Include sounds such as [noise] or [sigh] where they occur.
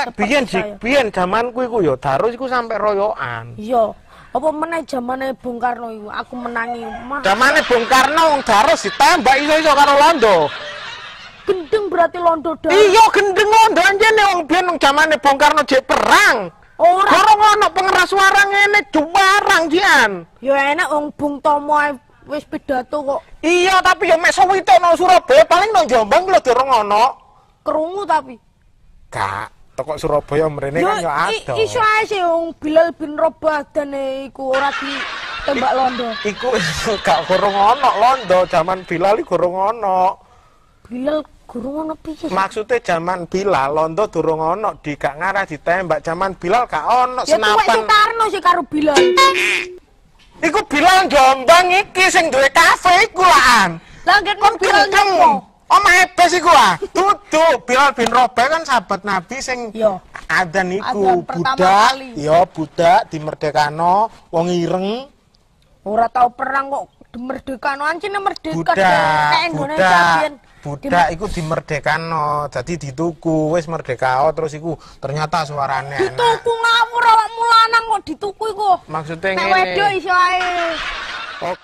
Lek biyen sik biyen jamanku iku ya Darus iku sampe royokan. Iya. Apa meneh jamane Bung Karno iku aku menangi. Jamane Bung Karno wong Darus ditembak iso-iso karo londo. Gendeng berarti londo dah. Iya gendeng londo anjene wong biyen wong jamane Bung Karno jek perang. Ora. Ora ngono pengeras suara ngene juwarang jian. Ya enak wong Bung Tomo wis pidato kok. Iya, tapi yo ya mek sewite nang Surabaya paling nang Jombang lho durung ana. Krungu tapi. Gak toko Surabaya mrene kan yo ada. Iso ae sing Bilal bin Rabah dan iku ora di tembak londo. Iku [laughs] gak gorong ono londo zaman Bilal iku gorong ono. Bilal gorong ono piye? Maksudnya zaman Bilal londo durung ono di gak ngarah ditembak zaman Bilal gak ono ya, senapan. Ya kuwi Tarno sih karo Bilal. Iku Bilal Jombang iki sing duwe kafe iku laan. Lah mau Bilal Oh my best iku ah. Tut itu Bilal bin kan sahabat Nabi sing yo. ada niku budak, yo iya, budak di Merdekano, wong ireng. Ora tau perang kok di Merdekano anjene merdeka budak, Buddha, budak. budak iku merdekano, jadi dituku wes merdeka terus iku ternyata suaranya. dituku ngawur awakmu lanang kok dituku iku maksudnya ngene nek